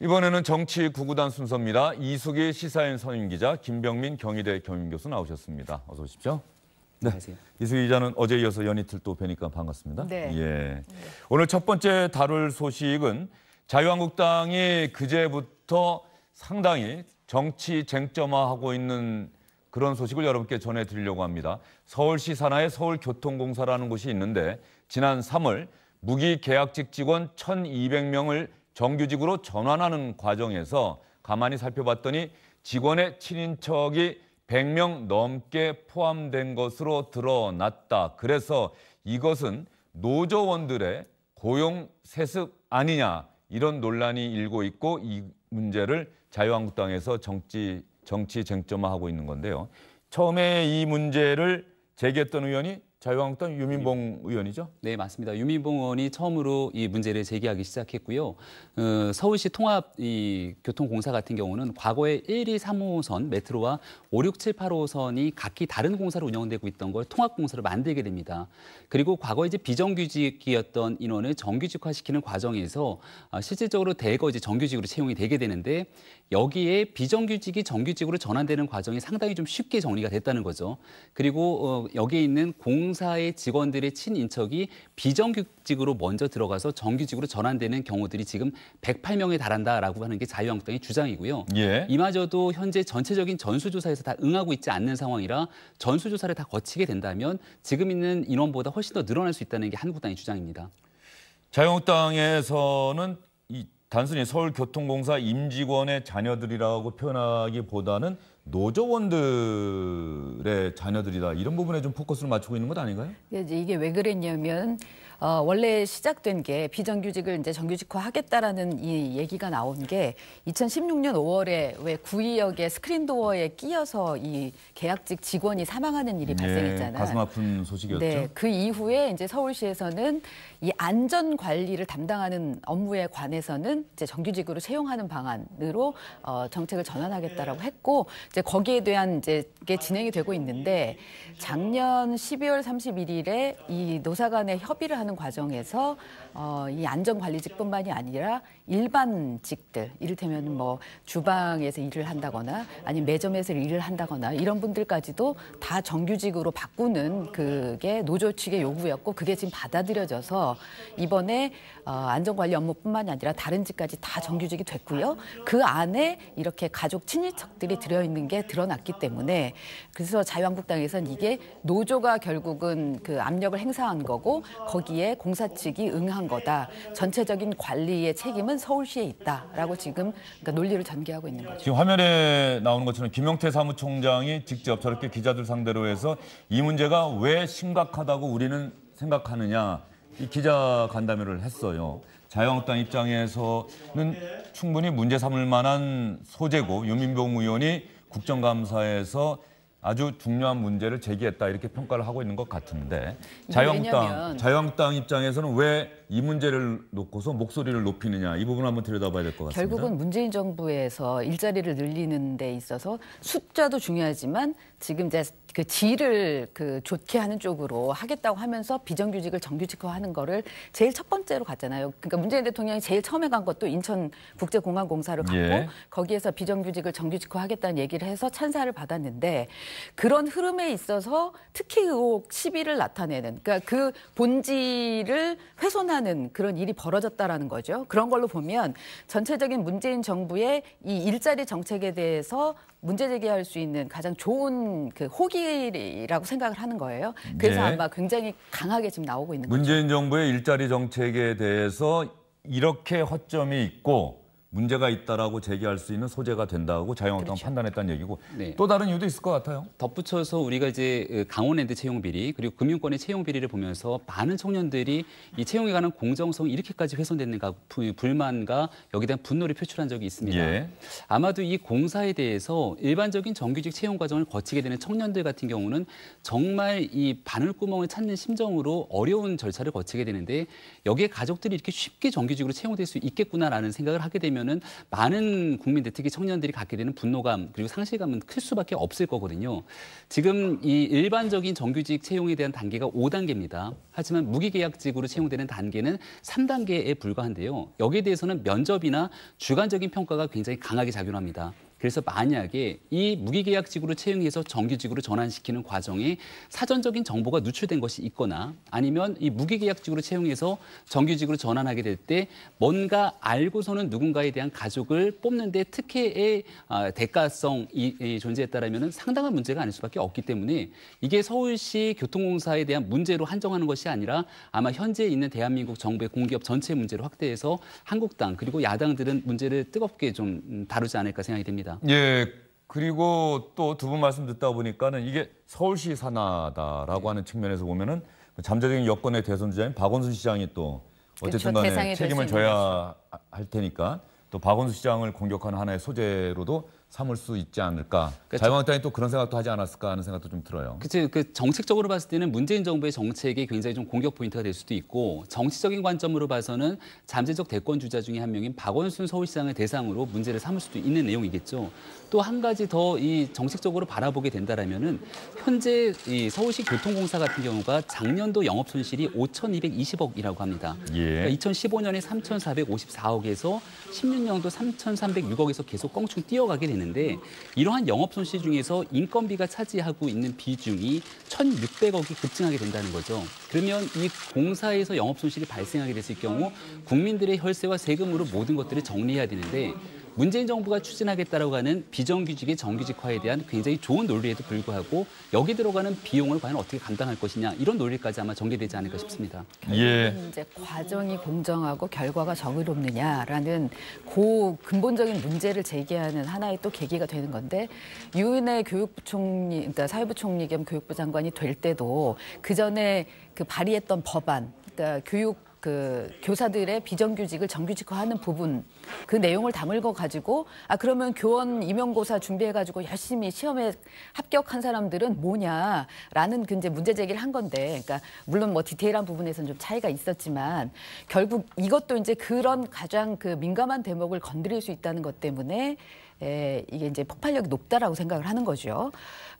이번에는 정치 구구단 순서입니다. 이수기 시사인 선임 기자, 김병민 경희대 경임 교수 나오셨습니다. 어서 오십시오. 네. 이수기 기자는 어제 이어서 연이틀 또 뵈니까 반갑습니다. 네. 예. 네. 오늘 첫 번째 다룰 소식은 자유한국당이 그제부터 상당히 정치 쟁점화하고 있는 그런 소식을 여러분께 전해드리려고 합니다. 서울시 산하의 서울교통공사라는 곳이 있는데 지난 3월 무기계약직 직원 1,200명을 정규직으로 전환하는 과정에서 가만히 살펴봤더니 직원의 친인척이 100명 넘게 포함된 것으로 드러났다. 그래서 이것은 노조원들의 고용 세습 아니냐 이런 논란이 일고 있고 이 문제를 자유한국당에서 정치 정치 쟁점화하고 있는 건데요. 처음에 이 문제를 제기했던 의원이 자유한국당 유민봉 의원이죠? 네, 맞습니다. 유민봉 의원이 처음으로 이 문제를 제기하기 시작했고요. 어, 서울시 통합 이 교통공사 같은 경우는 과거에 1, 2, 3호선 메트로와 5, 6, 7, 8호선이 각기 다른 공사로 운영되고 있던 걸 통합공사로 만들게 됩니다. 그리고 과거 이제 비정규직이었던 인원을 정규직화시키는 과정에서 아, 실질적으로 대거 이제 정규직으로 채용이 되게 되는데 여기에 비정규직이 정규직으로 전환되는 과정이 상당히 좀 쉽게 정리가 됐다는 거죠. 그리고 어, 여기에 있는 공 공사의 직원들의 친인척이 비정규직으로 먼저 들어가서 정규직으로 전환되는 경우들이 지금 108명에 달한다라고 하는 게 자유한국당의 주장이고요. 예. 이마저도 현재 전체적인 전수조사에서 다 응하고 있지 않는 상황이라 전수조사를 다 거치게 된다면 지금 있는 인원보다 훨씬 더 늘어날 수 있다는 게 한국당의 주장입니다. 자유한국당에서는 단순히 서울교통공사 임직원의 자녀들이라고 표현하기보다는 노조원들의 자녀들이다 이런 부분에 좀 포커스를 맞추고 있는 것 아닌가요? 이제 이게 왜 그랬냐면 어, 원래 시작된 게 비정규직을 이제 정규직화하겠다라는 이 얘기가 나온 게 2016년 5월에 왜 구의역의 스크린도어에 끼어서 이 계약직 직원이 사망하는 일이 네, 발생했잖아요. 가슴 아픈 소식이었죠. 네, 그 이후에 이제 서울시에서는 이 안전 관리를 담당하는 업무에 관해서는 이제 정규직으로 채용하는 방안으로 어, 정책을 전환하겠다라고 했고 이제 거기에 대한 이제 게 진행이 되고 있는데 작년 12월 31일에 이 노사간의 협의를 한 하는 과정에서 어, 이 안전관리직뿐만이 아니라 일반직들, 이를테면 뭐 주방에서 일을 한다거나 아니면 매점에서 일을 한다거나 이런 분들까지도 다 정규직으로 바꾸는 그게 노조 측의 요구였고 그게 지금 받아들여져서 이번에 어, 안전관리 업무뿐만이 아니라 다른 직까지 다 정규직이 됐고요. 그 안에 이렇게 가족 친일척들이 들어있는 게 드러났기 때문에 그래서 자유한국당에서는 이게 노조가 결국은 그 압력을 행사한 거고 거기에 건의에 공사 측이 응한 거다. 전체적인 관리의 책임은 서울시에 있다라고 지금 그러니까 논리를 전개하고 있는 거죠. 지금 화면에 나오는 것처럼 김영태 사무총장이 직접 저렇게 기자들 상대로 해서 이 문제가 왜 심각하다고 우리는 생각하느냐 이 기자 간담회를 했어요. 자유한국당 입장에서는 충분히 문제 삼을 만한 소재고 유민봉 의원이 국정감사에서 아주 중요한 문제를 제기했다 이렇게 평가를 하고 있는 것 같은데 네, 자유한국당 자유한국당 입장에서는 왜이 문제를 놓고서 목소리를 높이느냐 이 부분 을 한번 들여다봐야 될 것 같습니다. 결국은 문재인 정부에서 일자리를 늘리는 데 있어서 숫자도 중요하지만 지금 이제 그 질을 그 좋게 하는 쪽으로 하겠다고 하면서 비정규직을 정규직화하는 거를 제일 첫 번째로 갔잖아요. 그러니까 문재인 대통령이 제일 처음에 간 것도 인천 국제공항공사를 갔고 예. 거기에서 비정규직을 정규직화하겠다는 얘기를 해서 찬사를 받았는데 그런 흐름에 있어서 특히 의혹 시비를 나타내는 그러니까 그 본질을 훼손하는 끝는 그런 일이 벌어졌다라는 거죠. 그런 걸로 보면 전체적인 문재인 정부의 이 일자리 정책에 대해서 문제 제기할 수 있는 가장 좋은 그 호기라고 생각을 하는 거예요. 그래서 네. 아마 굉장히 강하게 지금 나오고 있는 문재인 거죠. 문재인 정부의 일자리 정책에 대해서 이렇게 허점이 있고 문제가 있다라고 제기할 수 있는 소재가 된다고 자영업국당 그렇죠. 판단했다는 얘기고 네. 또 다른 이유도 있을 것 같아요. 덧붙여서 우리가 이제 어, 강원랜드 채용 비리 그리고 금융권의 채용 비리를 보면서 많은 청년들이 이 채용에 관한 공정성이 이렇게까지 훼손됐는가 불만과 여기에 대한 분노를 표출한 적이 있습니다. 예. 아마도 이 공사에 대해서 일반적인 정규직 채용 과정을 거치게 되는 청년들 같은 경우는 정말 이 바늘구멍을 찾는 심정으로 어려운 절차를 거치게 되는데 여기에 가족들이 이렇게 쉽게 정규직으로 채용될 수 있겠구나라는 생각을 하게 되면 하면은 많은 국민들 특히 청년들이 갖게 되는 분노감 그리고 상실감은 클 수밖에 없을 거거든요. 지금 이 일반적인 정규직 채용에 대한 단계가 5단계입니다. 하지만 무기계약직으로 채용되는 단계는 3단계에 불과한데요. 여기에 대해서는 면접이나 주관적인 평가가 굉장히 강하게 작용합니다. 그래서 만약에 이 무기계약직으로 채용해서 정규직으로 전환시키는 과정에 사전적인 정보가 누출된 것이 있거나 아니면 이 무기계약직으로 채용해서 정규직으로 전환하게 될 때 뭔가 알고서는 누군가에 대한 가족을 뽑는데 특혜의 아, 대가성이 존재했다라면 상당한 문제가 아닐 수밖에 없기 때문에 이게 서울시 교통공사에 대한 문제로 한정하는 것이 아니라 아마 현재 있는 대한민국 정부의 공기업 전체 문제를 확대해서 한국당 그리고 야당들은 문제를 뜨겁게 좀 음, 다루지 않을까 생각이 됩니다. 있습니다. 예. 그리고 또 두 분 말씀 듣다 보니까는 이게 서울시 산하다라고 네. 하는 측면에서 보면은 뭐 잠재적인 여권의 대선 주자인 박원순 시장이 또 어쨌든 간에 책임을 져야 할 테니까 또 박원순 시장을 공격하는 하나의 소재로도 삼을 수 있지 않을까. 그러니 자유한국당이 또 그런 생각도 하지 않았을까 하는 생각도 좀 들어요. 그치, 그 정책적으로 봤을 때는 문재인 정부의 정책이 굉장히 좀 공격 포인트가 될 수도 있고 정치적인 관점으로 봐서는 잠재적 대권 주자 중에 한 명인 박원순 서울시장을 대상으로 문제를 삼을 수도 있는 내용이겠죠. 또 한 가지 더 이 정책적으로 바라보게 된다라면은 현재 이 서울시 교통공사 같은 경우가 작년도 영업 손실이 5,220억이라고 합니다. 예. 그러니까 2015년에 3,454억에서 16년도 3,306억에서 계속 껑충 뛰어가게 된. 있는데 이러한 영업 손실 중에서 인건비가 차지하고 있는 비중이 1,600억이 급증하게 된다는 거죠. 그러면 이 공사에서 영업 손실이 발생하게 됐을 경우 국민들의 혈세와 세금으로 모든 것들을 정리해야 되는데 문재인 정부가 추진하겠다라고 하는 비정규직의 정규직화에 대한 굉장히 좋은 논리에도 불구하고 여기 들어가는 비용을 과연 어떻게 감당할 것이냐 이런 논리까지 아마 전개되지 않을까 싶습니다. 예. 이제 과정이 공정하고 결과가 정의롭느냐라는 고 근본적인 문제를 제기하는 하나의 또 계기가 되는 건데 유은의 교육부총리, 그러니까 사회부총리 겸 교육부 장관이 될 때도 그 전에 그 발의했던 법안, 그러니까 교육 그 교사들의 비정규직을 정규직화하는 부분 그 내용을 담을거 가지고 아 그러면 교원 임용고사 준비해 가지고 열심히 시험에 합격한 사람들은 뭐냐라는 그 이제 문제 제기를 한 건데 그러니까 물론 뭐 디테일한 부분에서는 좀 차이가 있었지만 결국 이것도 이제 그런 가장 그 민감한 대목을 건드릴 수 있다는 것 때문에 에, 예, 이게 이제 폭발력이 높다라고 생각을 하는 거죠.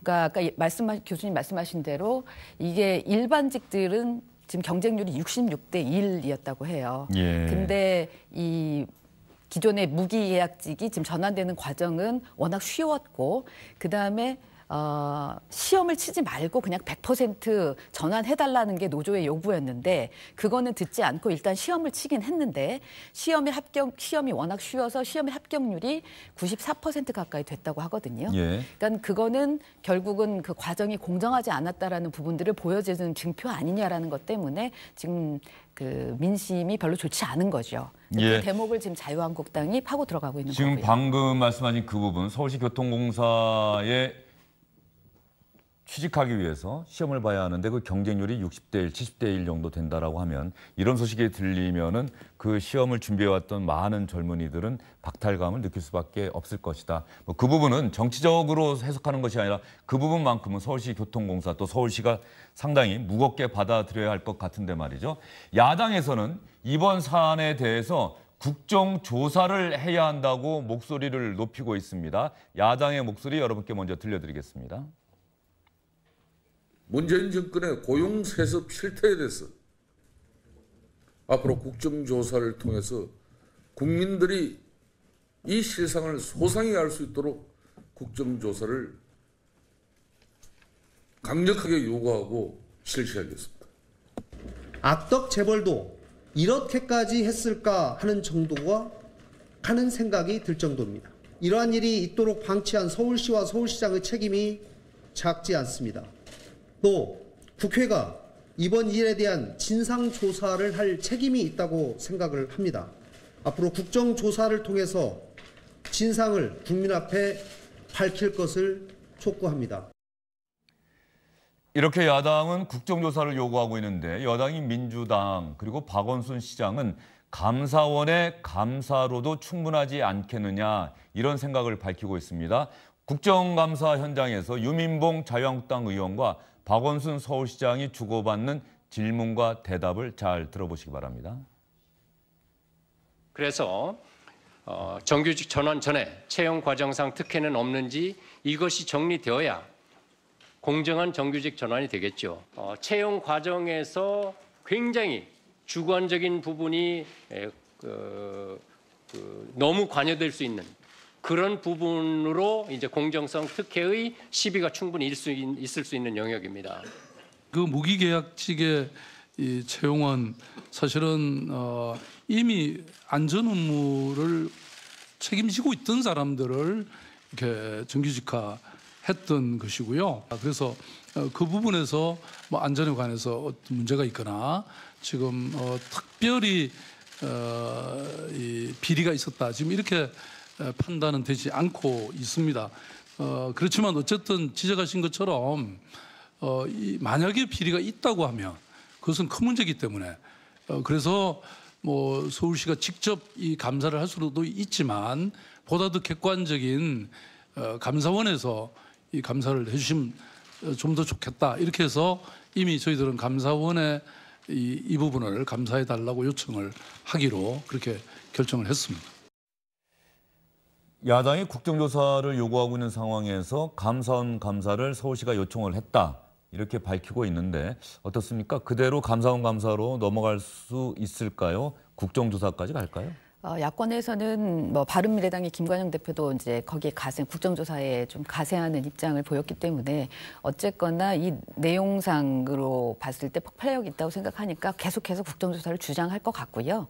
그러니까 아까 말씀 교수님 말씀하신 대로 이게 일반직들은 지금 경쟁률이 66대 1이었다고 해요. 예. 근데 이 기존의 무기예약직이 지금 전환되는 과정은 워낙 쉬웠고 그다음에 어, 시험을 치지 말고 그냥 100% 전환해달라는 게 노조의 요구였는데 그거는 듣지 않고 일단 시험을 치긴 했는데 시험에 합격 시험이 워낙 쉬워서 시험의 합격률이 94% 가까이 됐다고 하거든요. 예. 그러니까 그거는 결국은 그 과정이 공정하지 않았다라는 부분들을 보여주는 증표 아니냐라는 것 때문에 지금 그 민심이 별로 좋지 않은 거죠. 예. 그 대목을 지금 자유한국당이 파고 들어가고 있는 지금 거고요. 방금 말씀하신 그 부분 서울시 교통공사의 취직하기 위해서 시험을 봐야 하는데 그 경쟁률이 60대 1, 70대 1 정도 된다라고 하면 이런 소식이 들리면은 그 시험을 준비해왔던 많은 젊은이들은 박탈감을 느낄 수밖에 없을 것이다. 뭐 그 부분은 정치적으로 해석하는 것이 아니라 그 부분만큼은 서울시 교통공사 또 서울시가 상당히 무겁게 받아들여야 할 것 같은데 말이죠. 야당에서는 이번 사안에 대해서 국정조사를 해야 한다고 목소리를 높이고 있습니다. 야당의 목소리 여러분께 먼저 들려드리겠습니다. 문재인 정권의 고용 세습 실태에 대해서 앞으로 국정조사를 통해서 국민들이 이 실상을 소상히 알 수 있도록 국정조사를 강력하게 요구하고 실시하겠습니다. 악덕 재벌도 이렇게까지 했을까 하는 정도가 하는 생각이 들 정도입니다. 이러한 일이 있도록 방치한 서울시와 서울시장의 책임이 작지 않습니다. 또 국회가 이번 일에 대한 진상조사를 할 책임이 있다고 생각을 합니다. 앞으로 국정조사를 통해서 진상을 국민 앞에 밝힐 것을 촉구합니다. 이렇게 야당은 국정조사를 요구하고 있는데 여당인 민주당 그리고 박원순 시장은 감사원의 감사로도 충분하지 않겠느냐 이런 생각을 밝히고 있습니다. 국정감사 현장에서 유민봉 자유한국당 의원과 박원순 서울시장이 주고받는 질문과 대답을 잘 들어보시기 바랍니다. 그래서 어, 정규직 전환 전에 채용 과정상 특혜는 없는지 이것이 정리되어야 공정한 정규직 전환이 되겠죠. 어, 채용 과정에서 굉장히 주관적인 부분이 에, 그, 그, 너무 관여될 수 있는 그런 부분으로 이제 공정성 특혜의 시비가 충분히 있을 수 있는 영역입니다. 그 무기계약직의 이 채용은 사실은 어, 이미 안전 업무를 책임지고 있던 사람들을 이렇게 정규직화 했던 것이고요. 그래서 어, 그 부분에서 뭐 안전에 관해서 어떤 문제가 있거나 지금 어, 특별히 어, 이 비리가 있었다. 지금 이렇게 판단은 되지 않고 있습니다. 어, 그렇지만 어쨌든 지적하신 것처럼 어, 만약에 비리가 있다고 하면 그것은 큰 문제이기 때문에 어, 그래서 뭐 서울시가 직접 이 감사를 할 수도 있지만 보다 더 객관적인 어, 감사원에서 이 감사를 해주시면 어, 좀더 좋겠다 이렇게 해서 이미 저희들은 감사원에 이, 이 부분을 감사해 달라고 요청을 하기로 그렇게 결정을 했습니다. 야당이 국정조사를 요구하고 있는 상황에서 감사원 감사를 서울시가 요청을 했다. 이렇게 밝히고 있는데 어떻습니까? 그대로 감사원 감사로 넘어갈 수 있을까요? 국정조사까지 갈까요? 어, 야권에서는 뭐 바른미래당의 김관영 대표도 이제 거기에 가세 국정조사에 좀 가세하는 입장을 보였기 때문에 어쨌거나 이 내용상으로 봤을 때 폭발력이 있다고 생각하니까 계속해서 국정조사를 주장할 것 같고요.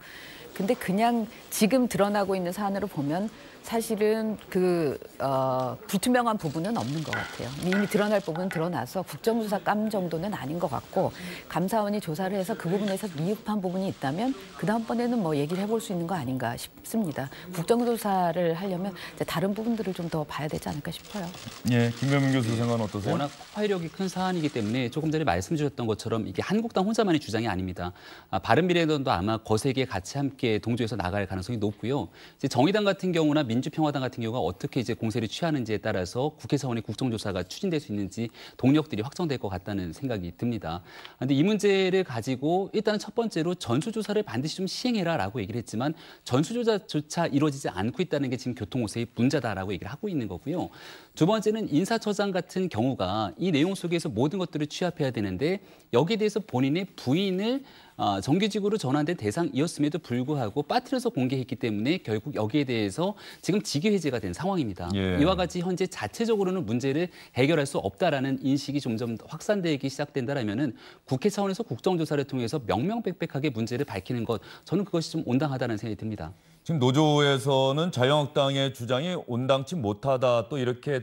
근데 그냥 지금 드러나고 있는 사안으로 보면 사실은 그 어, 불투명한 부분은 없는 것 같아요. 이미 드러날 부분은 드러나서 국정조사깜 정도는 아닌 것 같고 감사원이 조사를 해서 그 부분에서 미흡한 부분이 있다면 그 다음번에는 뭐 얘기를 해 볼 수 있는 거 아닌가 싶습니다. 국정조사를 하려면 다른 부분들을 좀 더 봐야 되지 않을까 싶어요. 예, 김병민 교수 생각은 어떠세요? 워낙 파일력이 큰 사안이기 때문에 조금 전에 말씀주셨던 것처럼 이게 한국당 혼자만의 주장이 아닙니다. 아, 바른미래당도 아마 거세게 같이 함께 동조해서 나갈 가능성이 높고요. 이제 정의당 같은 경우나 민주평화당 같은 경우가 어떻게 이제 공세를 취하는지에 따라서 국회 사원의 국정조사가 추진될 수 있는지 동력들이 확정될 것 같다는 생각이 듭니다. 그런데 이 문제를 가지고 일단은 첫 번째로 전수조사를 반드시 좀 시행해라라고 얘기를 했지만 전수조사조차 이루어지지 않고 있다는 게 지금 교통호세의 문제다라고 얘기를 하고 있는 거고요. 두 번째는 인사처장 같은 경우가 이 내용 속에서 모든 것들을 취합해야 되는데 여기에 대해서 본인의 부인을 어, 정규직으로 전환된 대상이었음에도 불구하고 빠트려서 공개했기 때문에 결국 여기에 대해서 지금 직위 해제가 된 상황입니다. 예. 이와 같이 현재 자체적으로는 문제를 해결할 수 없다라는 인식이 점점 확산되기 시작된다라면은 국회 차원에서 국정조사를 통해서 명명백백하게 문제를 밝히는 것 저는 그것이 좀 온당하다는 생각이 듭니다. 지금 노조에서는 자유한국당의 주장이 온당치 못하다 또 이렇게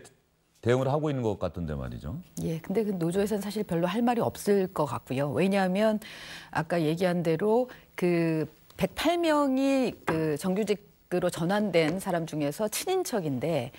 대응을 하고 있는 것 같은데 말이죠. 예, 근데 그 노조에서는 사실 별로 할 말이 없을 것 같고요. 왜냐하면 아까 얘기한 대로 그 108명이 그 정규직으로 전환된 사람 중에서 친인척인데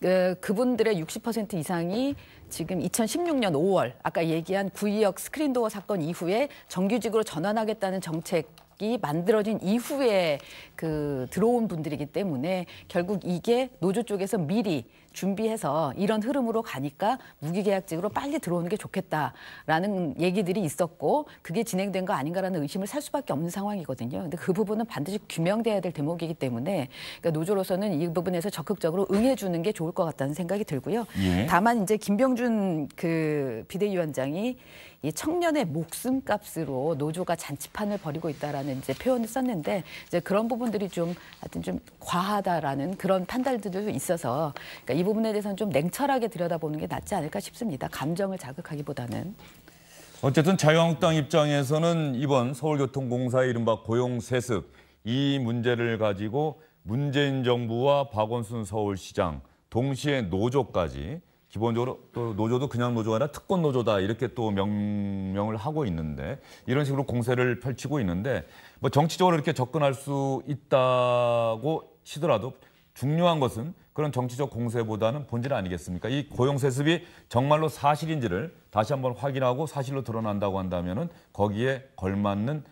그, 그분들의 60% 이상이 지금 2016년 5월 아까 얘기한 구이역 스크린도어 사건 이후에 정규직으로 전환하겠다는 정책 이 만들어진 이후에 그 들어온 분들이기 때문에 결국 이게 노조 쪽에서 미리 준비해서 이런 흐름으로 가니까 무기계약직으로 빨리 들어오는 게 좋겠다라는 얘기들이 있었고 그게 진행된 거 아닌가라는 의심을 살 수밖에 없는 상황이거든요. 근데 그 부분은 반드시 규명돼야 될 대목이기 때문에 그러니까 노조로서는 이 부분에서 적극적으로 응해주는 게 좋을 것 같다는 생각이 들고요. 예. 다만 이제 김병준 그 비대위원장이 이 청년의 목숨값으로 노조가 잔치판을 벌이고 있다라는 이제 표현을 썼는데 이제 그런 부분들이 좀 하여튼 좀 과하다라는 그런 판단들도 있어서 그러니까 이 부분에 대해서는 좀 냉철하게 들여다보는 게 낫지 않을까 싶습니다. 감정을 자극하기보다는. 어쨌든 자유한국당 입장에서는 이번 서울교통공사 이른바 고용세습 이 문제를 가지고 문재인 정부와 박원순 서울시장 동시에 노조까지 기본적으로 또 노조도 그냥 노조가 아니라 특권 노조다 이렇게 또 명명을 하고 있는데 이런 식으로 공세를 펼치고 있는데 뭐 정치적으로 이렇게 접근할 수 있다고 치더라도 중요한 것은 그런 정치적 공세보다는 본질 아니겠습니까? 이 고용 세습이 정말로 사실인지를 다시 한번 확인하고 사실로 드러난다고 한다면은 거기에 걸맞는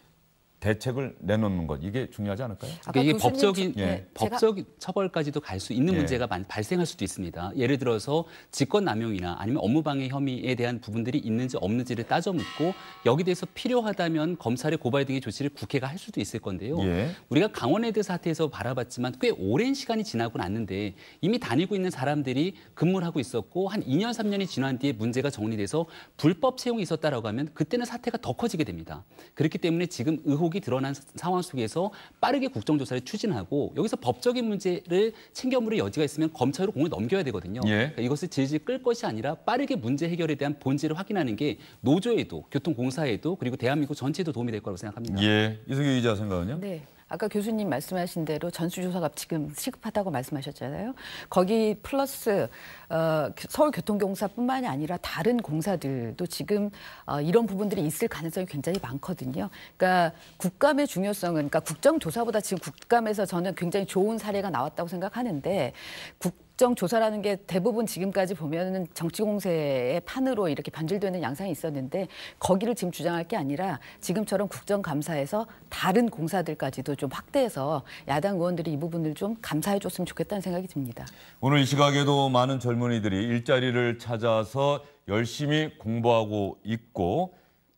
대책을 내놓는 것 이게 중요하지 않을까요? 그러니까 이게 법적인 예. 예 법적 처벌까지도 갈 수 있는 예. 문제가 예. 발생할 수도 있습니다. 예를 들어서 직권 남용이나 아니면 업무방해 혐의에 대한 부분들이 있는지 없는지를 따져 묻고 여기 대해서 필요하다면 검찰의 고발 등의 조치를 국회가 할 수도 있을 건데요. 예. 우리가 강원에대 사태에서 바라봤지만 꽤 오랜 시간이 지나고 났는데 이미 다니고 있는 사람들이 근무를 하고 있었고 한 2년 3년이 지난 뒤에 문제가 정리돼서 불법 채용이 있었다라고 하면 그때는 사태가 더 커지게 됩니다. 그렇기 때문에 지금 의혹 의혹이 드러난 상황 속에서 빠르게 국정조사를 추진하고 여기서 법적인 문제를 챙겨 물을 여지가 있으면 검찰로 공을 넘겨야 되거든요. 예. 그러니까 이것을 질질 끌 것이 아니라 빠르게 문제 해결에 대한 본질을 확인하는 게 노조에도 교통공사에도 그리고 대한민국 전체에도 도움이 될 거라고 생각합니다. 예. 이승규 기자 생각은요? 네. 아까 교수님 말씀하신 대로 전수조사가 지금 시급하다고 말씀하셨잖아요. 거기 플러스 어, 서울교통공사뿐만이 아니라 다른 공사들도 지금 어, 이런 부분들이 있을 가능성이 굉장히 많거든요. 그러니까 국감의 중요성은 그러니까 국정조사보다 지금 국감에서 저는 굉장히 좋은 사례가 나왔다고 생각하는데 국 국정 조사라는 게 대부분 지금까지 보면은 정치 공세의 판으로 이렇게 변질되는 양상이 있었는데 거기를 지금 주장할 게 아니라 지금처럼 국정감사에서 다른 공사들까지도 좀 확대해서 야당 의원들이 이 부분을 좀 감사해 줬으면 좋겠다는 생각이 듭니다. 오늘 이 시각에도 많은 젊은이들이 일자리를 찾아서 열심히 공부하고 있고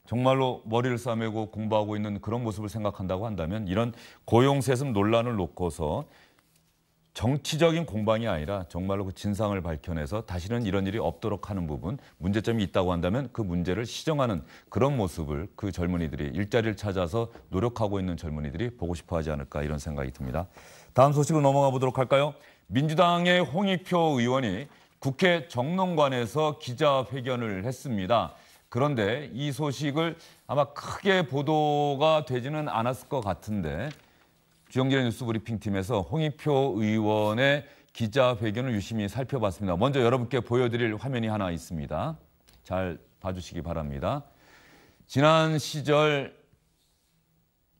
정말로 머리를 싸매고 공부하고 있는 그런 모습을 생각한다고 한다면 이런 고용 세습 논란을 놓고서 정치적인 공방이 아니라 정말로 그 진상을 밝혀내서 다시는 이런 일이 없도록 하는 부분 문제점이 있다고 한다면 그 문제를 시정하는 그런 모습을 그 젊은이들이 일자리를 찾아서 노력하고 있는 젊은이들이 보고 싶어 하지 않을까 이런 생각이 듭니다. 다음 소식으로 넘어가 보도록 할까요? 민주당의 홍익표 의원이 국회 정론관에서 기자회견을 했습니다. 그런데 이 소식을 아마 크게 보도가 되지는 않았을 것 같은데 주영진 뉴스 브리핑 팀에서 홍익표 의원의 기자회견을 유심히 살펴봤습니다. 먼저 여러분께 보여드릴 화면이 하나 있습니다. 잘 봐주시기 바랍니다. 지난 시절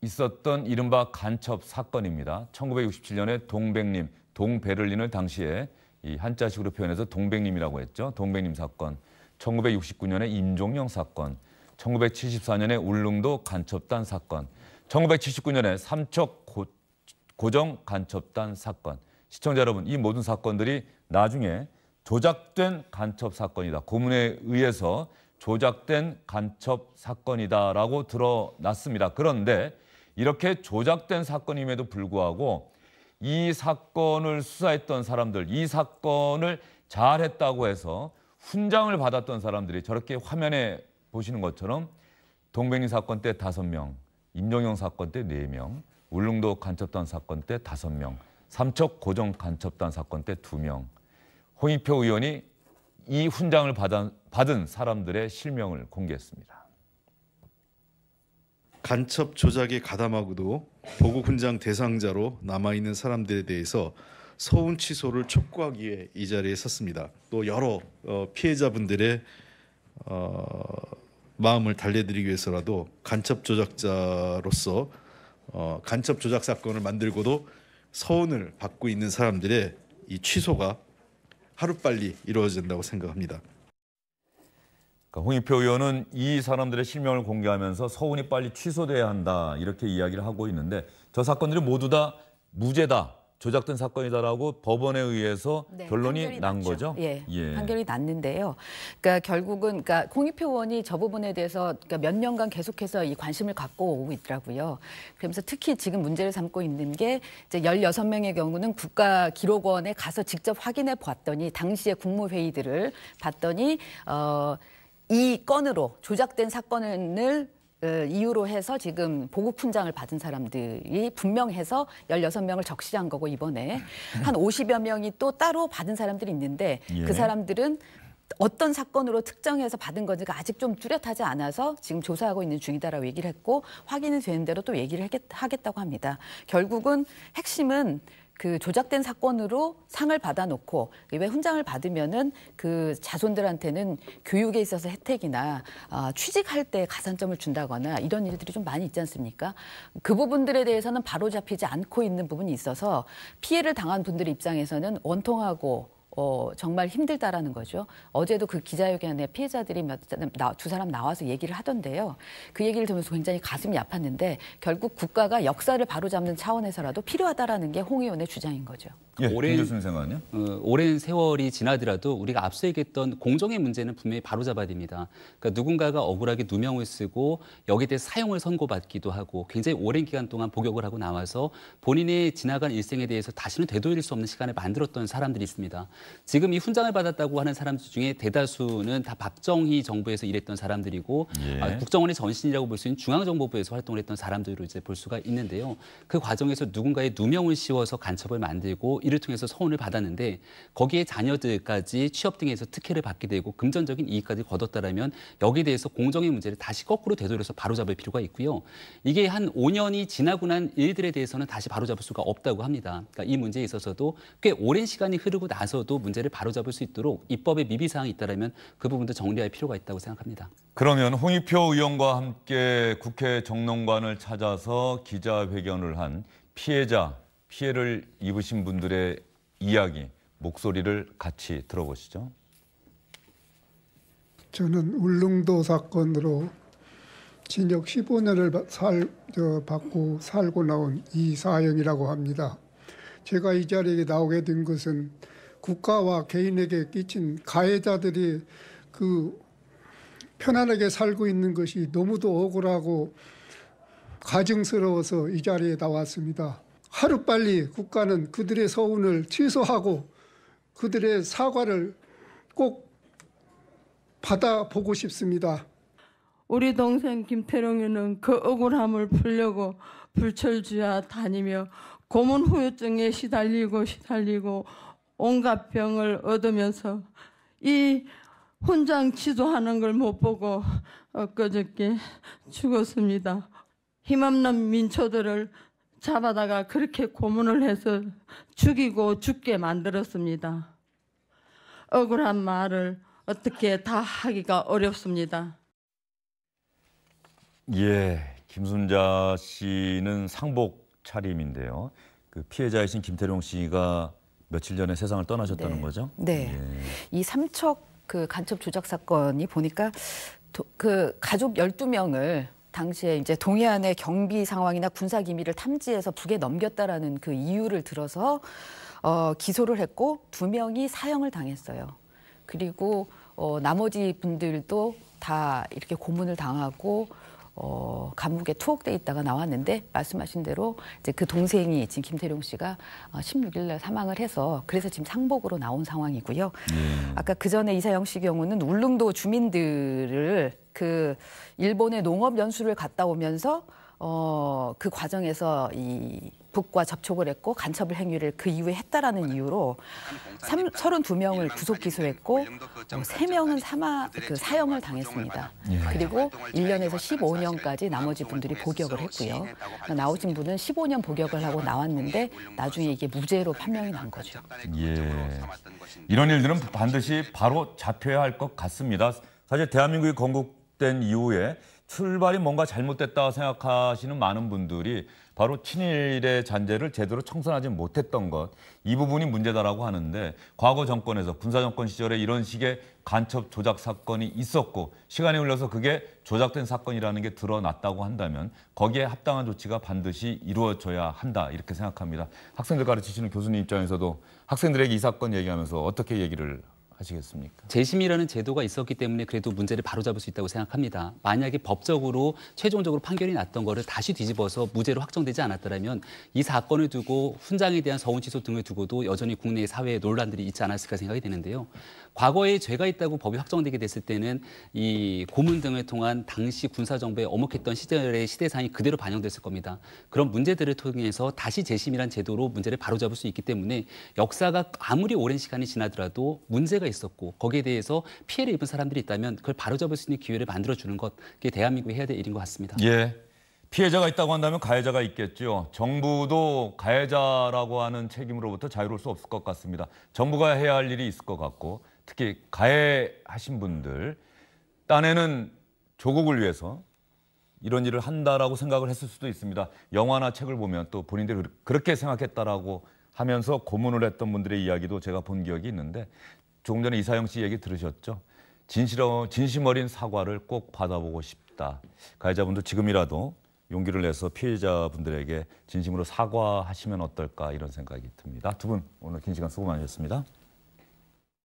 있었던 이른바 간첩 사건입니다. 1967년에 동백님, 동베를린을 당시에 이 한자식으로 표현해서 동백님이라고 했죠. 동백님 사건, 1969년에 임종영 사건, 1974년에 울릉도 간첩단 사건, 1979년에 삼척 고정 간첩단 사건. 시청자 여러분, 이 모든 사건들이 나중에 조작된 간첩 사건이다. 고문에 의해서 조작된 간첩 사건이다라고 드러났습니다. 그런데 이렇게 조작된 사건임에도 불구하고 이 사건을 수사했던 사람들, 이 사건을 잘했다고 해서 훈장을 받았던 사람들이 저렇게 화면에 보시는 것처럼 동백리 사건 때다 명, 임종영 사건 때 네명 울릉도 간첩단 사건 때 5명, 삼척 고정 간첩단 사건 때 2명, 홍익표 의원이 이 훈장을 받은 사람들의 실명을 공개했습니다. 간첩 조작에 가담하고도 보국 훈장 대상자로 남아있는 사람들에 대해서 서운 취소를 촉구하기 위이 자리에 섰습니다. 또 여러 어, 피해자분들의 어, 마음을 달래드리기 위해서라도 간첩 조작자로서 어, 간첩 조작 사건을 만들고도 서운을 받고 있는 사람들의 이 취소가 하루빨리 이루어진다고 생각합니다. 그러니까 홍익표 의원은 이 사람들의 실명을 공개하면서 서운이 빨리 취소돼야 한다 이렇게 이야기를 하고 있는데 저 사건들이 모두 다 무죄다 조작된 사건이다라고 법원에 의해서 네, 결론이 난 거죠. 예, 예, 판결이 났는데요. 그러니까 결국은 그러니까 공익표 의원이 저 부분에 대해서 그러니까 몇 년간 계속해서 이 관심을 갖고 오고 있더라고요. 그러면서 특히 지금 문제를 삼고 있는 게 이제 16명의 경우는 국가 기록원에 가서 직접 확인해 봤더니 당시의 국무회의들을 봤더니 어, 이 건으로 조작된 사건을 어, 이유로 해서 지금 보급 훈장을 받은 사람들이 분명해서 16명을 적시한 거고 이번에 한 50여 명이 또 따로 받은 사람들이 있는데 그 예. 그 사람들은 어떤 사건으로 특정해서 받은 건지가 아직 좀 뚜렷하지 않아서 지금 조사하고 있는 중이다라고 얘기를 했고 확인이 되는 대로 또 얘기를 하겠다고 합니다. 결국은 핵심은 그 조작된 사건으로 상을 받아놓고 왜 훈장을 받으면은 그 자손들한테는 교육에 있어서 혜택이나 아, 취직할 때 가산점을 준다거나 이런 일들이 좀 많이 있지 않습니까? 그 부분들에 대해서는 바로 잡히지 않고 있는 부분이 있어서 피해를 당한 분들 입장에서는 원통하고 어, 정말 힘들다라는 거죠. 어제도 그 기자회견에 피해자들이 몇, 나, 두 사람 나와서 얘기를 하던데요. 그 얘기를 들으면서 굉장히 가슴이 아팠는데 결국 국가가 역사를 바로잡는 차원에서라도 필요하다라는 게 홍의원의 주장인 거죠. 예, 오랜, 어, 오랜 세월이 지나더라도 우리가 앞서 얘기했던 공정의 문제는 분명히 바로잡아야 됩니다. 그러니까 누군가가 억울하게 누명을 쓰고 여기에 대해 사형을 선고받기도 하고 굉장히 오랜 기간 동안 복역을 하고 나와서 본인의 지나간 일생에 대해서 다시는 되돌릴 수 없는 시간을 만들었던 사람들이 있습니다. 지금 이 훈장을 받았다고 하는 사람 들 중에 대다수는 다 박정희 정부에서 일했던 사람들이고 예. 아, 국정원의 전신이라고 볼 수 있는 중앙정보부에서 활동을 했던 사람들로 이제 볼 수가 있는데요. 그 과정에서 누군가의 누명을 씌워서 간첩을 만들고 이를 통해서 서훈을 받았는데 거기에 자녀들까지 취업 등에서 특혜를 받게 되고 금전적인 이익까지 거뒀다라면 여기에 대해서 공정의 문제를 다시 거꾸로 되돌려서 바로잡을 필요가 있고요. 이게 한 5년이 지나고 난 일들에 대해서는 다시 바로잡을 수가 없다고 합니다. 그러니까 이 문제에 있어서도 꽤 오랜 시간이 흐르고 나서도 또 문제를 바로잡을 수 있도록 입법에 미비 사항이 있다면 그 부분도 정리할 필요가 있다고 생각합니다. 그러면 홍익표 의원과 함께 국회 정론관을 찾아서 기자회견을 한 피해자, 피해를 입으신 분들의 이야기, 목소리를 같이 들어보시죠. 저는 울릉도 사건으로 징역 15년을 살, 저, 받고 살고 나온 이사형이라고 합니다. 제가 이 자리에 나오게 된 것은 국가와 개인에게 끼친 가해자들이 그 편안하게 살고 있는 것이 너무도 억울하고 가증스러워서 이 자리에 나왔습니다. 하루빨리 국가는 그들의 서운을 취소하고 그들의 사과를 꼭 받아보고 싶습니다. 우리 동생 김태룡이는 그 억울함을 풀려고 불철주야 다니며 고문 후유증에 시달리고 시달리고 온갖 병을 얻으면서 이 혼장 취소하는걸 못 보고 엊그저께 죽었습니다. 힘없는 민초들을 잡아다가 그렇게 고문을 해서 죽이고 죽게 만들었습니다. 억울한 말을 어떻게 다 하기가 어렵습니다. 예, 김순자 씨는 상복 차림인데요. 그 피해자이신 김태룡 씨가 며칠 전에 세상을 떠나셨다는 네. 거죠? 네. 예. 이 삼척 그 간첩 조작 사건이 보니까 도, 그 가족 12명을 당시에 이제 동해안의 경비 상황이나 군사 기밀을 탐지해서 북에 넘겼다라는 그 이유를 들어서 어, 기소를 했고 두 명이 사형을 당했어요. 그리고 어, 나머지 분들도 다 이렇게 고문을 당하고 어, 감옥에 투옥돼 있다가 나왔는데 말씀하신 대로 이제 그 동생이 지금 김태룡 씨가 16일날 어, 사망을 해서 그래서 지금 상복으로 나온 상황이고요. 네. 아까 그 전에 이사영 씨 경우는 울릉도 주민들을 그 일본의 농업 연수를 갔다 오면서 어, 그 과정에서 이 북과 접촉을 했고 간첩을 행위를 그 이후에 했다라는 이유로 3, 32명을 구속 기소했고 뭐 3명은 사마 그 사형을 당했습니다. 예. 그리고 1년에서 15년까지 나머지 분들이 복역을 했고요. 그러니까 나오신 분은 15년 복역을 하고 나왔는데 나중에 이게 무죄로 판명이 난 거죠. 예. 이런 일들은 반드시 바로 잡혀야 할 것 같습니다. 사실 대한민국이 건국된 이후에 출발이 뭔가 잘못됐다 생각하시는 많은 분들이 바로 친일의 잔재를 제대로 청산하지 못했던 것 이 부분이 문제다라고 하는데 과거 정권에서 군사 정권 시절에 이런 식의 간첩 조작 사건이 있었고 시간이 흘러서 그게 조작된 사건이라는 게 드러났다고 한다면 거기에 합당한 조치가 반드시 이루어져야 한다 이렇게 생각합니다. 학생들 가르치시는 교수님 입장에서도 학생들에게 이 사건 얘기하면서 어떻게 얘기를 하시겠습니까? 재심이라는 제도가 있었기 때문에 그래도 문제를 바로잡을 수 있다고 생각합니다. 만약에 법적으로 최종적으로 판결이 났던 거를 다시 뒤집어서 무죄로 확정되지 않았더라면 이 사건을 두고 훈장에 대한 서운 취소 등을 두고도 여전히 국내 사회에 논란들이 있지 않았을까 생각이 되는데요. 과거에 죄가 있다고 법이 확정되게 됐을 때는 이 고문 등을 통한 당시 군사 정부의 엄혹했던 시절의 시대상이 그대로 반영됐을 겁니다. 그런 문제들을 통해서 다시 재심이란 제도로 문제를 바로잡을 수 있기 때문에 역사가 아무리 오랜 시간이 지나더라도 문제가 있었고 거기에 대해서 피해를 입은 사람들이 있다면 그걸 바로잡을 수 있는 기회를 만들어 주는 것 그게 대한민국이 해야 될 일인 것 같습니다. 예. 피해자가 있다고 한다면 가해자가 있겠죠. 정부도 가해자라고 하는 책임으로부터 자유로울 수 없을 것 같습니다. 정부가 해야 할 일이 있을 것 같고 특히 가해하신 분들 딴에는 조국을 위해서 이런 일을 한다라고 생각을 했을 수도 있습니다. 영화나 책을 보면 또 본인들이 그렇게 생각했다라고 하면서 고문을 했던 분들의 이야기도 제가 본 기억이 있는데 조금 전에 이사영 씨 얘기 들으셨죠? 진실어, 진심 어린 사과를 꼭 받아보고 싶다. 가해자분도 지금이라도 용기를 내서 피해자분들에게 진심으로 사과하시면 어떨까 이런 생각이 듭니다. 두 분 오늘 긴 시간 수고 많으셨습니다.